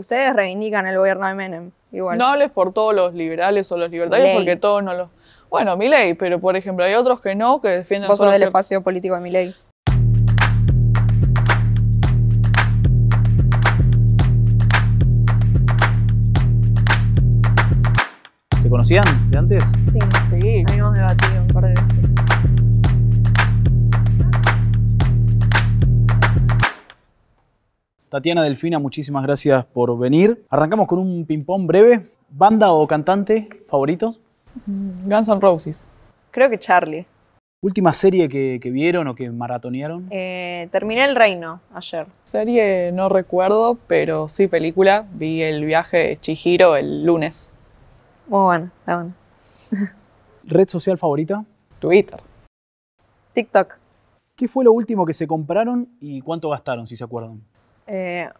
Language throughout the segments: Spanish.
ustedes reivindican el gobierno de Menem. Igual. No hables por todos los liberales o los libertarios porque todos no los... Bueno, mi ley, pero por ejemplo hay otros que no, que defienden... Vos sos del espacio político de mi ley. ¿Se conocían de antes? Sí, sí. Habíamos debatido un par de veces. Tatiana Delfina, muchísimas gracias por venir. Arrancamos con un ping-pong breve. ¿Banda o cantante favorito? Mm, Guns N' Roses. Creo que Charlie. ¿Última serie que, vieron o que maratonearon? Eh, terminé El Reino ayer. Serie no recuerdo, pero sí película. Vi el viaje de Chihiro el lunes. Muy bueno, está bueno. ¿Red social favorita? Twitter. TikTok. ¿Qué fue lo último que se compraron y cuánto gastaron, si se acuerdan? Eh,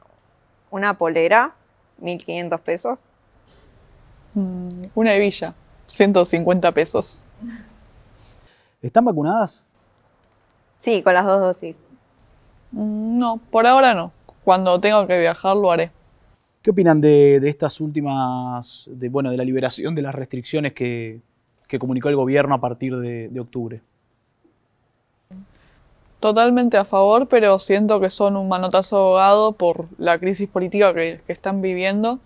una polera, 1500 pesos. Mm, una hebilla, 150 pesos. ¿Están vacunadas? Sí, con las dos dosis. Mm, no, por ahora no. Cuando tenga que viajar lo haré. ¿Qué opinan de, estas últimas, de, bueno, de la liberación de las restricciones que, comunicó el gobierno a partir de octubre? totalmente a favor, pero siento que son un manotazo ahogado por la crisis política que, están viviendo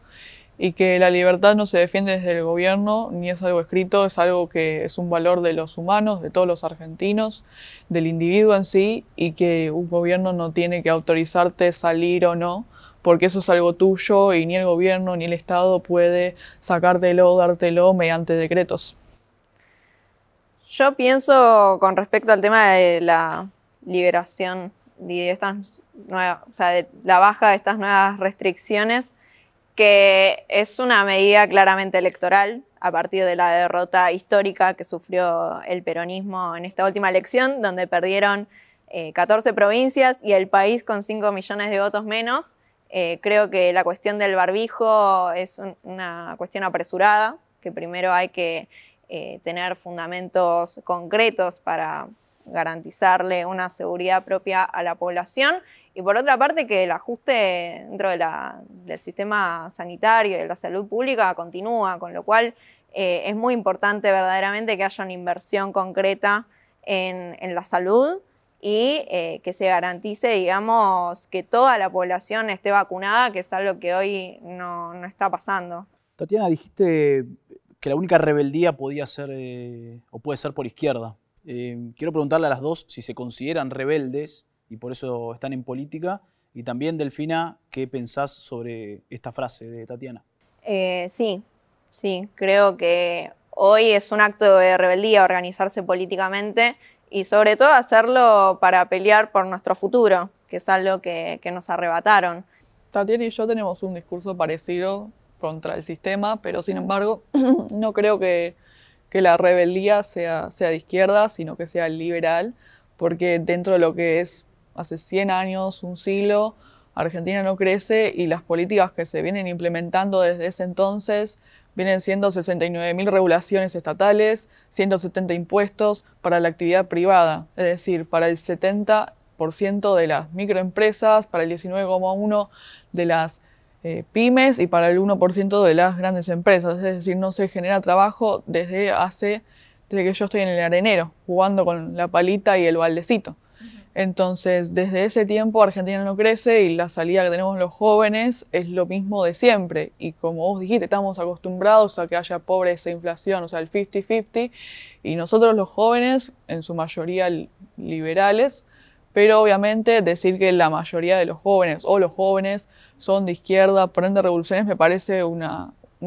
y que la libertad no se defiende desde el gobierno, ni es algo escrito, es algo que es un valor de los humanos, de todos los argentinos, del individuo en sí, y que un gobierno no tiene que autorizarte salir o no, porque eso es algo tuyo y ni el gobierno ni el Estado puede sacártelo, dártelo mediante decretos. Yo pienso con respecto al tema de la liberación de estas nuevas, o sea, la baja de estas nuevas restricciones, que es una medida claramente electoral a partir de la derrota histórica que sufrió el peronismo en esta última elección, donde perdieron 14 eh, provincias y el país con 5 millones de votos menos. Eh, creo que la cuestión del barbijo es una cuestión apresurada, que primero hay que eh, tener fundamentos concretos para garantizarle una seguridad propia a la población y por otra parte que el ajuste dentro del sistema sanitario y de la salud pública continúa, con lo cual eh, es muy importante verdaderamente que haya una inversión concreta en, la salud y eh, que se garantice, digamos, que toda la población esté vacunada, que es algo que hoy no, está pasando. Tatiana, dijiste que la única rebeldía podía ser eh, o puede ser por izquierda. Eh, quiero preguntarle a las dos si se consideran rebeldes y por eso están en política. Y también, Delfina, ¿qué pensás sobre esta frase de Tatiana? Eh, sí, sí, creo que hoy es un acto de rebeldía organizarse políticamente y sobre todo hacerlo para pelear por nuestro futuro, que es algo que nos arrebataron. Tatiana y yo tenemos un discurso parecido contra el sistema, pero sin mm. embargo no creo que que la rebeldía sea, sea de izquierda, sino que sea liberal, porque dentro de lo que es hace 100 años, un siglo, Argentina no crece y las políticas que se vienen implementando desde ese entonces vienen siendo 69.000 regulaciones estatales, 170 impuestos para la actividad privada, es decir, para el 70% de las microempresas, para el 19,1% de las eh, pymes y para el 1% de las grandes empresas. Es decir, no se genera trabajo desde hace, desde que yo estoy en el arenero, jugando con la palita y el baldecito. Entonces, desde ese tiempo Argentina no crece y la salida que tenemos los jóvenes es lo mismo de siempre. Y como vos dijiste, estamos acostumbrados a que haya pobreza, inflación, o sea, el 50-50. Y nosotros los jóvenes, en su mayoría liberales, pero obviamente decir que la mayoría de los jóvenes o los jóvenes son de izquierda, prende revoluciones, me parece un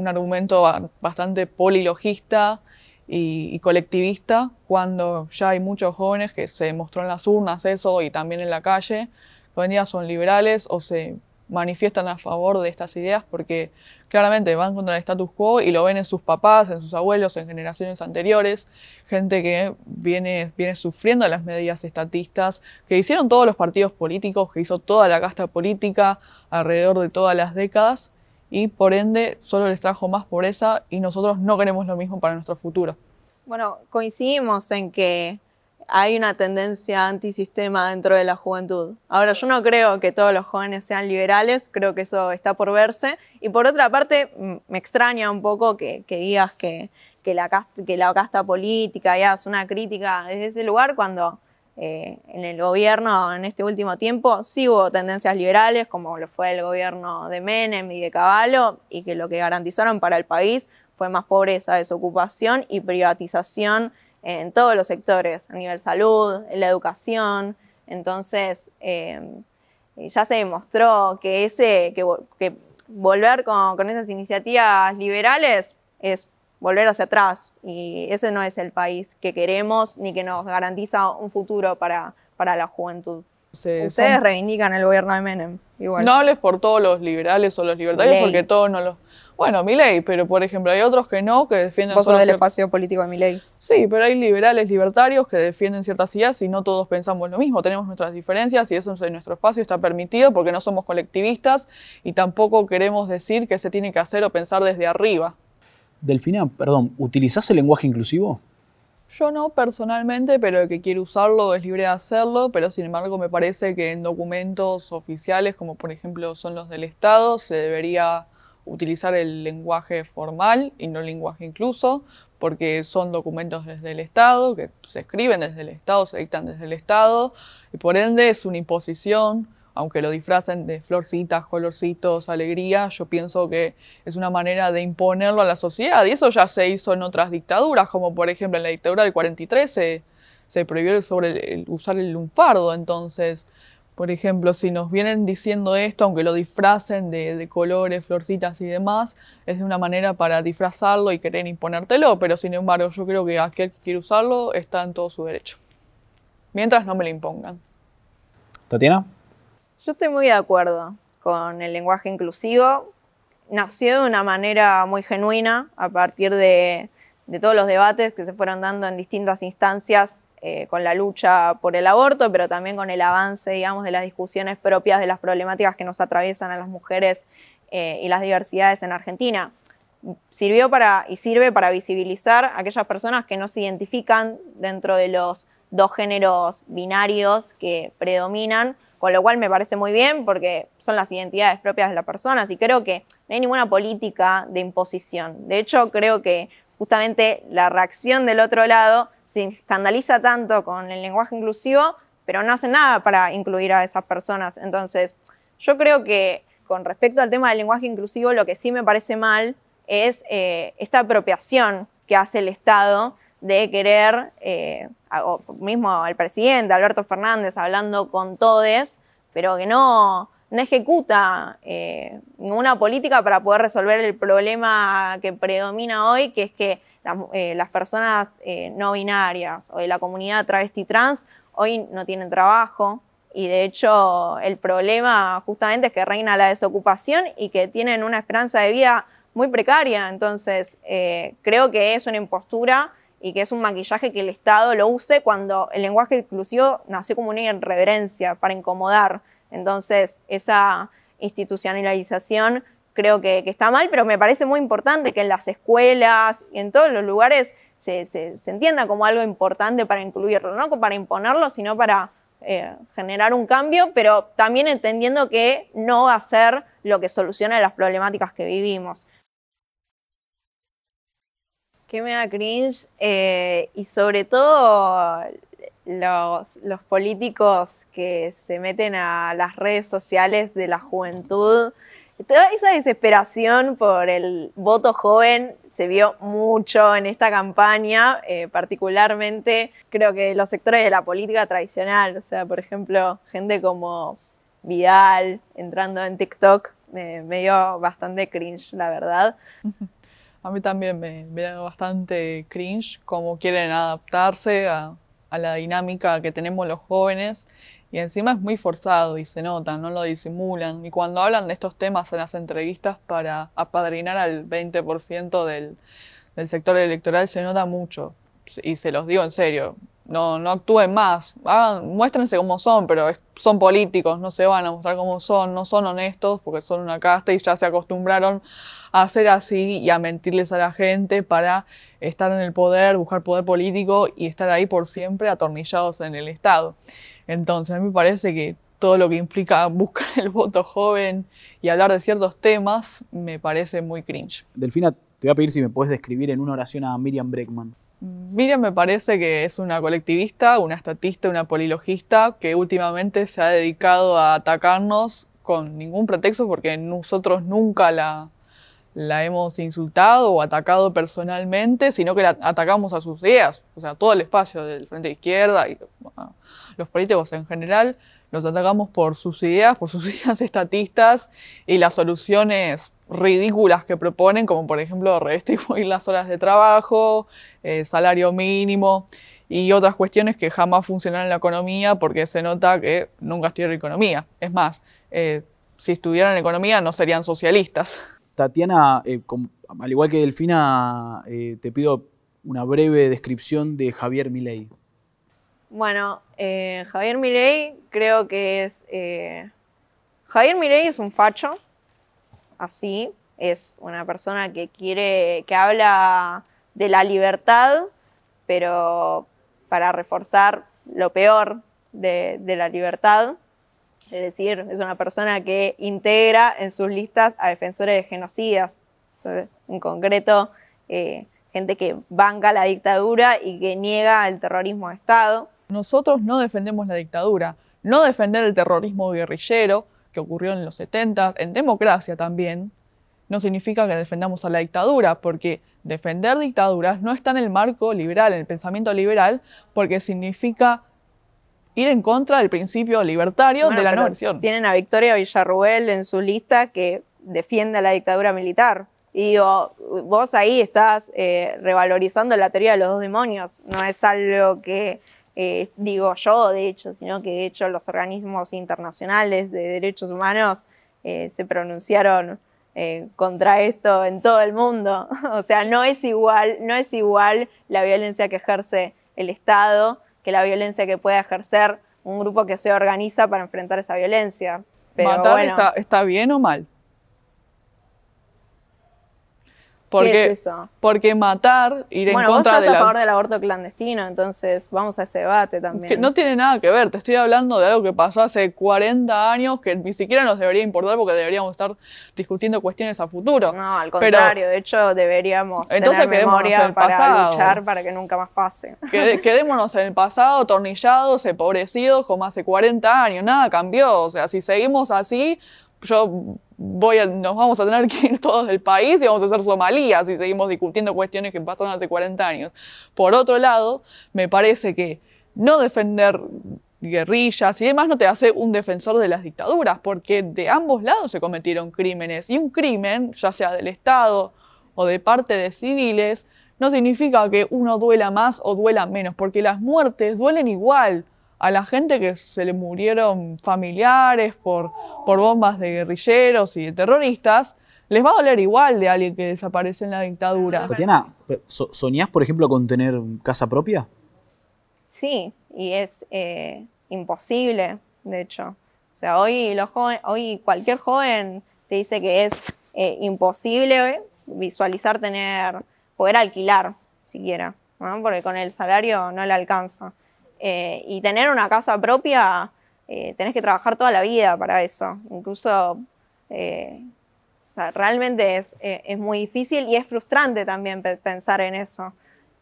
argumento bastante polilogista y, colectivista, cuando ya hay muchos jóvenes que se demostró en las urnas eso y también en la calle, que hoy en día son liberales o se manifiestan a favor de estas ideas porque claramente van contra el status quo y lo ven en sus papás, en sus abuelos, en generaciones anteriores, gente que viene, viene sufriendo las medidas estatistas que hicieron todos los partidos políticos, que hizo toda la casta política alrededor de todas las décadas y por ende solo les trajo más pobreza y nosotros no queremos lo mismo para nuestro futuro. Bueno, coincidimos en que hay una tendencia antisistema dentro de la juventud. Ahora, yo no creo que todos los jóvenes sean liberales, creo que eso está por verse. Y por otra parte, me extraña un poco que, digas que, que, la casta, política y hagas una crítica desde ese lugar cuando eh, en el gobierno, en este último tiempo, sí hubo tendencias liberales, como lo fue el gobierno de Menem y de Caballo, y que lo que garantizaron para el país fue más pobreza, desocupación y privatización en todos los sectores, a nivel salud, en la educación. Entonces, eh, eh, ya se demostró que, ese, que, volver con, esas iniciativas liberales es volver hacia atrás y ese no es el país que queremos ni que nos garantiza un futuro para, para la juventud. Ustedes reivindican el gobierno de Menem. No hables por todos los liberales o los libertarios porque todos no los bueno, mi ley, pero por ejemplo, hay otros que no, que defienden. Vos del espacio político de mi ley? Sí, pero hay liberales libertarios que defienden ciertas ideas y no todos pensamos lo mismo. Tenemos nuestras diferencias y eso en nuestro espacio está permitido porque no somos colectivistas y tampoco queremos decir que se tiene que hacer o pensar desde arriba. Delfina, perdón, ¿utilizás el lenguaje inclusivo? Yo no personalmente, pero el que quiere usarlo es libre de hacerlo, pero sin embargo me parece que en documentos oficiales, como por ejemplo son los del Estado, se debería utilizar el lenguaje formal y no lenguaje incluso, porque son documentos desde el Estado, que se escriben desde el Estado, se dictan desde el Estado, y por ende es una imposición, aunque lo disfracen de florcitas, colorcitos, alegría, yo pienso que es una manera de imponerlo a la sociedad, y eso ya se hizo en otras dictaduras, como por ejemplo en la dictadura del 43 se, prohibió sobre el, usar el lunfardo, entonces por ejemplo, si nos vienen diciendo esto, aunque lo disfracen de, colores, florcitas y demás, es de una manera para disfrazarlo y querer imponértelo, pero sin embargo yo creo que aquel que quiere usarlo está en todo su derecho. Mientras no me lo impongan. Tatiana. Yo estoy muy de acuerdo con el lenguaje inclusivo. Nació de una manera muy genuina a partir de, de todos los debates que se fueron dando en distintas instancias eh, con la lucha por el aborto, pero también con el avance, digamos, de las discusiones propias de las problemáticas que nos atraviesan a las mujeres eh, y las diversidades en Argentina. Sirvió para y sirve para visibilizar a aquellas personas que no se identifican dentro de los dos géneros binarios que predominan, con lo cual me parece muy bien porque son las identidades propias de las personas y creo que no hay ninguna política de imposición. De hecho, creo que justamente la reacción del otro lado escandaliza tanto con el lenguaje inclusivo, pero no hace nada para incluir a esas personas. Entonces, yo creo que con respecto al tema del lenguaje inclusivo, lo que sí me parece mal es eh, esta apropiación que hace el Estado de querer, eh, mismo el presidente Alberto Fernández hablando con todes, pero que no, no ejecuta eh, ninguna política para poder resolver el problema que predomina hoy, que es que eh, las, personas eh, no binarias o de la comunidad travesti trans hoy no tienen trabajo y de hecho el problema justamente es que reina la desocupación y que tienen una esperanza de vida muy precaria. Entonces eh, creo que es una impostura y que es un maquillaje que el Estado lo use cuando el lenguaje inclusivo nació como una irreverencia para incomodar. Entonces esa institucionalización creo que, está mal, pero me parece muy importante que en las escuelas y en todos los lugares se, entienda como algo importante para incluirlo, no para imponerlo, sino para eh, generar un cambio, pero también entendiendo que no va a ser lo que soluciona las problemáticas que vivimos. Qué me da cringe eh, y sobre todo los, políticos que se meten a las redes sociales de la juventud Toda esa desesperación por el voto joven se vio mucho en esta campaña, eh, particularmente creo que los sectores de la política tradicional, o sea, por ejemplo, gente como Vidal entrando en TikTok, me dio bastante cringe, la verdad. A mí también me, dio bastante cringe cómo quieren adaptarse a la dinámica que tenemos los jóvenes y encima es muy forzado y se nota, no lo disimulan. Y cuando hablan de estos temas en las entrevistas para apadrinar al 20% del, sector electoral, se nota mucho. Y se los digo en serio, no, no actúen más, muéstrense como son, pero son políticos, no se van a mostrar como son, no son honestos porque son una casta y ya se acostumbraron a hacer así y a mentirles a la gente para estar en el poder, buscar poder político y estar ahí por siempre atornillados en el Estado. Entonces, a mí me parece que todo lo que implica buscar el voto joven y hablar de ciertos temas me parece muy cringe. Delfina, te voy a pedir si me puedes describir en una oración a Miriam Breckman. Miriam me parece que es una colectivista, una estatista, una polilogista que últimamente se ha dedicado a atacarnos con ningún pretexto porque nosotros nunca la la hemos insultado o atacado personalmente, sino que la atacamos a sus ideas, o sea, todo el espacio del frente de izquierda y ah, los políticos en general, los atacamos por sus ideas, por sus ideas estatistas y las soluciones ridículas que proponen, como por ejemplo redistribuir las horas de trabajo, eh, salario mínimo y otras cuestiones que jamás funcionan en la economía porque se nota que nunca en economía. Es más, eh, si estuvieran en economía no serían socialistas. Tatiana, eh, al igual que Delfina, eh, te pido una breve descripción de Javier Milei. Bueno, eh, Javier Milei creo que es... Javier Milei es un facho, así, es una persona que quiere, que habla de la libertad, pero para reforzar lo peor de la libertad. Es decir, es una persona que integra en sus listas a defensores de genocidas. en concreto, eh, gente que banca la dictadura y que niega el terrorismo de Estado. Nosotros no defendemos la dictadura, no defender el terrorismo guerrillero que ocurrió en los 70, en democracia también, no significa que defendamos a la dictadura, porque defender dictaduras no está en el marco liberal, en el pensamiento liberal, porque significa ir en contra del principio libertario de la noción. Tienen a Victoria Villarruel en su lista que defiende a la dictadura militar. Y digo, vos ahí estás eh, revalorizando la teoría de los dos demonios. No es algo que eh, digo yo, de hecho, sino que de hecho los organismos internacionales de derechos humanos eh, se pronunciaron contra esto en todo el mundo. O sea, no es igual, no es igual la violencia que ejerce el Estado que la violencia que pueda ejercer un grupo que se organiza para enfrentar esa violencia. está bien o mal? Porque, ¿Qué es eso? Porque matar, ir bueno, en contra vos estás a favor del aborto clandestino, entonces vamos a ese debate también. Que no tiene nada que ver, te estoy hablando de algo que pasó hace 40 años que ni siquiera nos debería importar porque deberíamos estar discutiendo cuestiones a futuro. No, al contrario, de hecho deberíamos entonces tener en para pasado. luchar para que nunca más pase. quedémonos en el pasado, tornillados, empobrecidos como hace 40 años, nada cambió, o sea, si seguimos así yo voy nos vamos a tener que ir todos del país y vamos a ser somalías si seguimos discutiendo cuestiones que pasaron hace 40 años. Por otro lado, me parece que no defender guerrillas y demás no te hace un defensor de las dictaduras, porque de ambos lados se cometieron crímenes y un crimen, ya sea del Estado o de parte de civiles, no significa que uno duela más o duela menos, porque las muertes duelen igual a la gente que se le murieron familiares por, por bombas de guerrilleros y de terroristas, les va a doler igual de alguien que desaparece en la dictadura. Tatiana, ¿soñás, por ejemplo, con tener casa propia? Sí, y es eh, imposible, de hecho. O sea, hoy, los hoy cualquier joven te dice que es eh, imposible visualizar tener, poder alquilar siquiera, ¿no? porque con el salario no le alcanza. Eh, y tener una casa propia, eh, tenés que trabajar toda la vida para eso. Incluso, eh, realmente es, muy difícil y es frustrante también pensar en eso.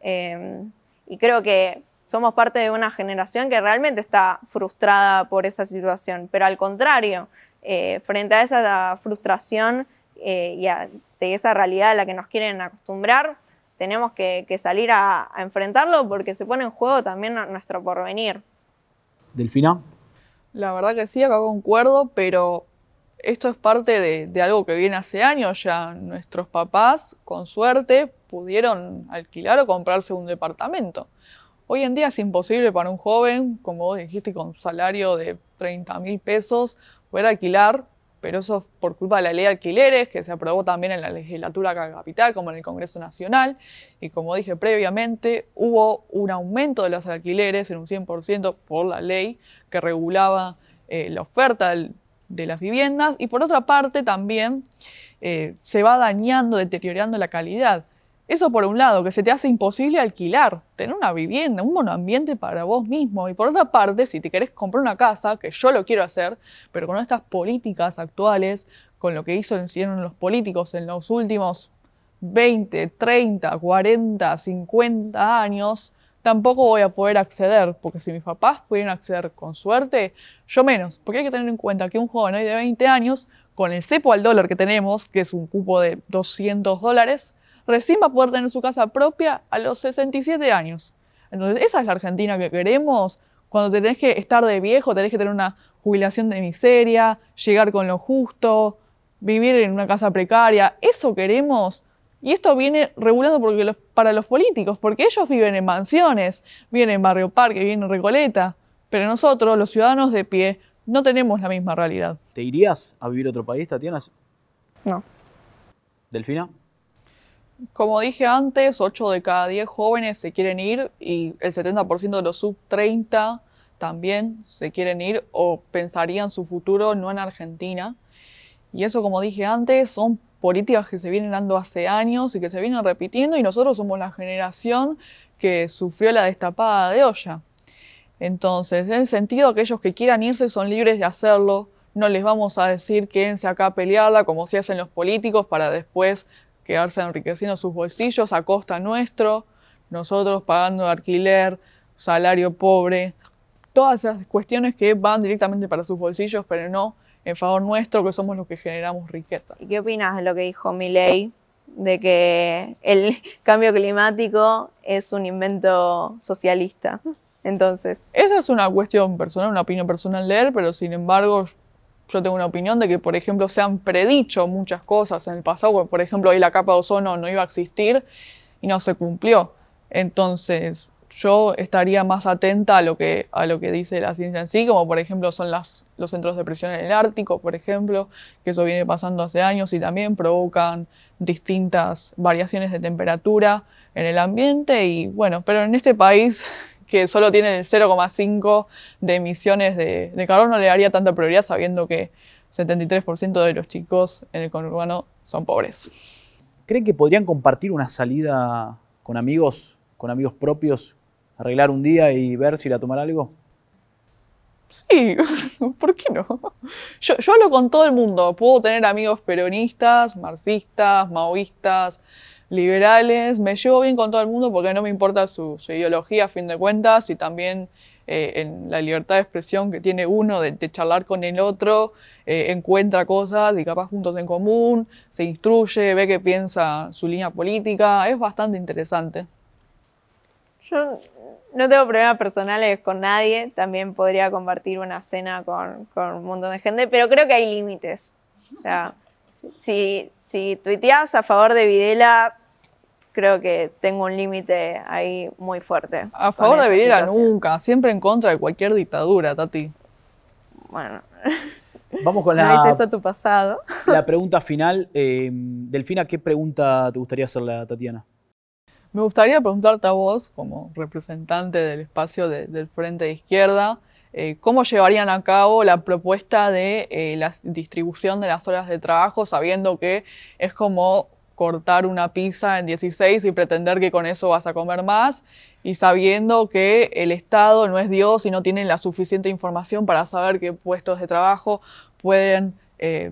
Em, y creo que somos parte de una generación que realmente está frustrada por esa situación, pero al contrario, frente a esa frustración y a, esa realidad a la que nos quieren acostumbrar, tenemos que, salir a, enfrentarlo porque se pone en juego también nuestro porvenir. Delfina. La verdad que sí, acá concuerdo, pero esto es parte de, de algo que viene hace años ya. Nuestros papás, con suerte, pudieron alquilar o comprarse un departamento. Hoy en día es imposible para un joven, como vos dijiste, con un salario de 30 mil pesos, poder alquilar pero es por culpa de la ley de alquileres, que se aprobó también en la legislatura capital, como en el Congreso Nacional. Y como dije previamente, hubo un aumento de los alquileres en un 100% por la ley que regulaba eh, la oferta de las viviendas. Y por otra parte, también eh, se va dañando, deteriorando la calidad eso por un lado, que se te hace imposible alquilar, tener una vivienda, un ambiente para vos mismo. Y por otra parte, si te querés comprar una casa, que yo lo quiero hacer, pero con estas políticas actuales, con lo que hicieron los políticos en los últimos 20, 30, 40, 50 años, tampoco voy a poder acceder, porque si mis papás pudieran acceder con suerte, yo menos, porque hay que tener en cuenta que un joven hoy de 20 años, con el cepo al dólar que tenemos, que es un cupo de 200 dólares, recién va a poder tener su casa propia a los 67 años. Entonces, esa es la Argentina que queremos, cuando tenés que estar de viejo, tenés que tener una jubilación de miseria, llegar con lo justo, vivir en una casa precaria, eso queremos. Y esto viene regulando porque para los políticos, porque ellos viven en mansiones, viven en Barrio Parque, viven en Recoleta, pero nosotros, los ciudadanos de pie, no tenemos la misma realidad. ¿Te irías a vivir a otro país, Tatiana? No. ¿Delfina? Como dije antes, 8 de cada 10 jóvenes se quieren ir y el 70% de los sub 30 también se quieren ir o pensarían su futuro no en Argentina. Y eso, como dije antes, son políticas que se vienen dando hace años y que se vienen repitiendo y nosotros somos la generación que sufrió la destapada de olla. Entonces, en el sentido, aquellos que quieran irse son libres de hacerlo, no les vamos a decir quédense acá a pelearla como se hacen los políticos para después quedarse enriqueciendo sus bolsillos a costa nuestro, nosotros pagando alquiler, salario pobre, todas esas cuestiones que van directamente para sus bolsillos, pero no en favor nuestro, que somos los que generamos riqueza. ¿Y qué opinas de lo que dijo Milei? de que el cambio climático es un invento socialista. Entonces. Esa es una cuestión personal, una opinión personal de él, pero sin embargo yo tengo una opinión de que, por ejemplo, se han predicho muchas cosas en el pasado, por ejemplo, ahí la capa de ozono no iba a existir y no se cumplió. Entonces, yo estaría más atenta a lo que, a lo que dice la ciencia en sí, como por ejemplo son las, los centros de presión en el Ártico, por ejemplo, que eso viene pasando hace años y también provocan distintas variaciones de temperatura en el ambiente y bueno, pero en este país que solo tienen el 0,5 de emisiones de, de no le daría tanta prioridad sabiendo que 73% de los chicos en el conurbano son pobres. ¿Creen que podrían compartir una salida con amigos, con amigos propios, arreglar un día y ver si la tomar algo? Sí, ¿por qué no? Yo, yo hablo con todo el mundo, puedo tener amigos peronistas, marxistas, maoístas, liberales, me llevo bien con todo el mundo porque no me importa su, ideología a fin de cuentas y también eh, en la libertad de expresión que tiene uno de, charlar con el otro, eh, encuentra cosas y capaz juntos en común, se instruye, ve qué piensa su línea política, es bastante interesante. Yo no tengo problemas personales con nadie, también podría compartir una cena con, con un montón de gente, pero creo que hay límites. O sea, si, si a favor de Videla, creo que tengo un límite ahí muy fuerte. A favor de Videla nunca, siempre en contra de cualquier dictadura, Tati. Bueno. Vamos con la. tu pasado. La pregunta final. Em, Delfina, ¿qué pregunta te gustaría hacerle a Tatiana? Me gustaría preguntarte a vos, como representante del espacio del Frente de Izquierda, eh, cómo llevarían a cabo la propuesta de eh, la distribución de las horas de trabajo, sabiendo que es como cortar una pizza en 16 y pretender que con eso vas a comer más, y sabiendo que el Estado no es Dios y no tiene la suficiente información para saber qué puestos de trabajo pueden eh,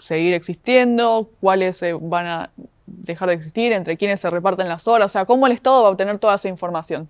seguir existiendo, cuáles se van a dejar de existir, entre quiénes se reparten las horas, o sea, cómo el Estado va a obtener toda esa información.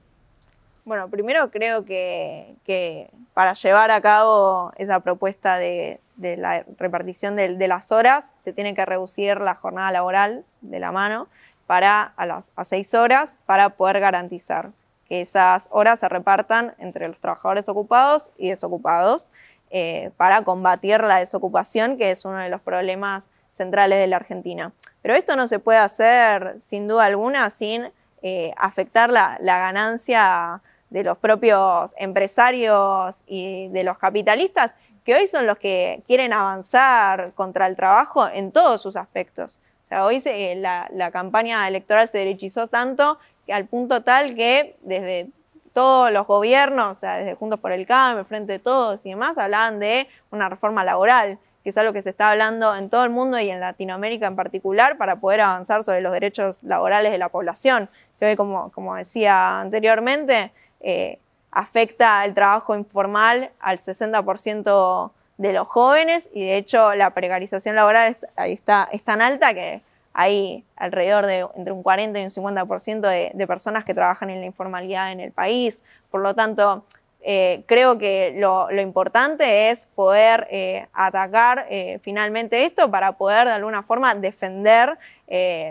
Bueno, primero creo que, que para llevar a cabo esa propuesta de, la repartición de, las horas, se tiene que reducir la jornada laboral de la mano para a, las, a seis horas para poder garantizar que esas horas se repartan entre los trabajadores ocupados y desocupados eh, para combatir la desocupación, que es uno de los problemas centrales de la Argentina. Pero esto no se puede hacer sin duda alguna sin eh, afectar la, la ganancia de los propios empresarios y de los capitalistas, que hoy son los que quieren avanzar contra el trabajo en todos sus aspectos. O sea, hoy eh, la, campaña electoral se derechizó tanto que al punto tal que desde todos los gobiernos, o sea, desde Juntos por el Cambio, Frente de Todos y demás, hablaban de una reforma laboral, que es algo que se está hablando en todo el mundo y en Latinoamérica en particular para poder avanzar sobre los derechos laborales de la población. Que hoy, como, como decía anteriormente, eh, afecta el trabajo informal al 60% de los jóvenes y de hecho la precarización laboral está, es tan alta que hay alrededor de entre un 40 y un 50% de, personas que trabajan en la informalidad en el país. Por lo tanto, eh, creo que lo, importante es poder eh, atacar finalmente esto para poder de alguna forma defender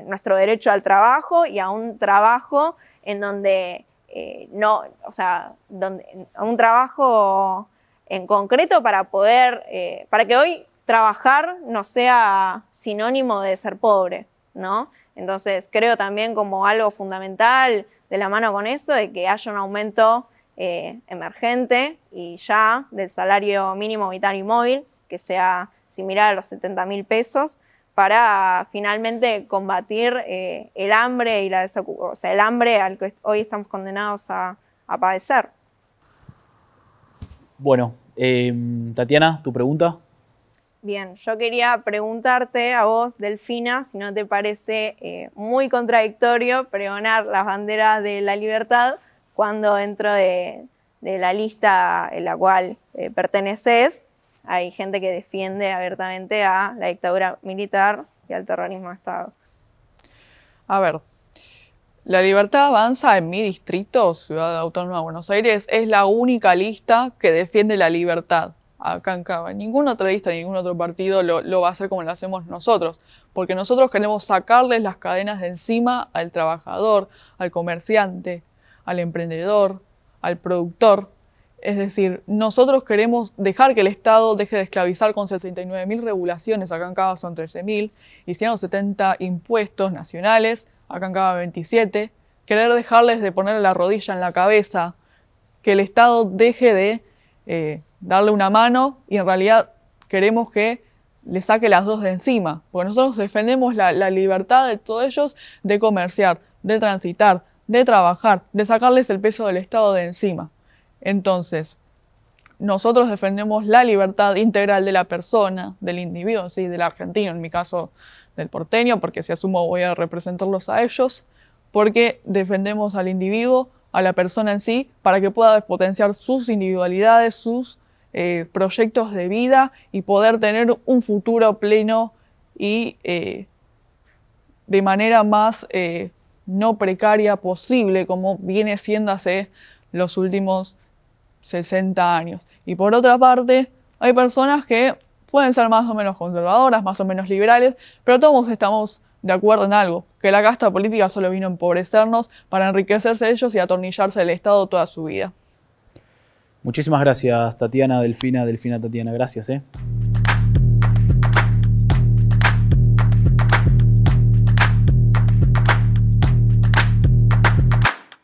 nuestro derecho al trabajo y a un trabajo en donde eh, no, o sea, un trabajo en concreto para poder, eh, para que hoy trabajar no sea sinónimo de ser pobre, ¿no? Entonces creo también como algo fundamental de la mano con eso, de que haya un aumento eh, emergente y ya del salario mínimo vital y móvil, que sea similar a los 70 mil pesos, para finalmente combatir eh, el hambre y la el hambre al que hoy estamos condenados a, padecer. Bueno, em, Tatiana, tu pregunta. Bien, yo quería preguntarte a vos, Delfina, si no te parece eh, muy contradictorio pregonar las banderas de la libertad cuando dentro de, la lista en la cual eh, perteneces hay gente que defiende abiertamente a la dictadura militar y al terrorismo de Estado. A ver, la Libertad Avanza en mi distrito, Ciudad Autónoma de Buenos Aires, es la única lista que defiende la libertad acá en Cava. Ningún otro lista, ningún otro partido lo, va a hacer como lo hacemos nosotros, porque nosotros queremos sacarles las cadenas de encima al trabajador, al comerciante, al emprendedor, al productor. Es decir, nosotros queremos dejar que el Estado deje de esclavizar con mil regulaciones, acá en Cava son 13.000, y 170 impuestos nacionales, acá en Cava 27. Querer dejarles de poner la rodilla en la cabeza, que el Estado deje de eh, darle una mano y en realidad queremos que le saque las dos de encima, porque nosotros defendemos la libertad de todos ellos de comerciar, de transitar, de trabajar, de sacarles el peso del Estado de encima. Entonces, nosotros defendemos la libertad integral de la persona, del individuo, ¿sí? del argentino, en mi caso del porteño, porque si asumo voy a representarlos a ellos, porque defendemos al individuo, a la persona en sí, para que pueda potenciar sus individualidades, sus eh, proyectos de vida y poder tener un futuro pleno y eh, de manera más eh, no precaria posible, como viene siendo hace los últimos 60 años. Y por otra parte, hay personas que pueden ser más o menos conservadoras, más o menos liberales, pero todos estamos de acuerdo en algo, que la casta política solo vino a empobrecernos para enriquecerse ellos y atornillarse el Estado toda su vida. Muchísimas gracias, Tatiana, Delfina, Delfina, Tatiana, gracias. ¿eh?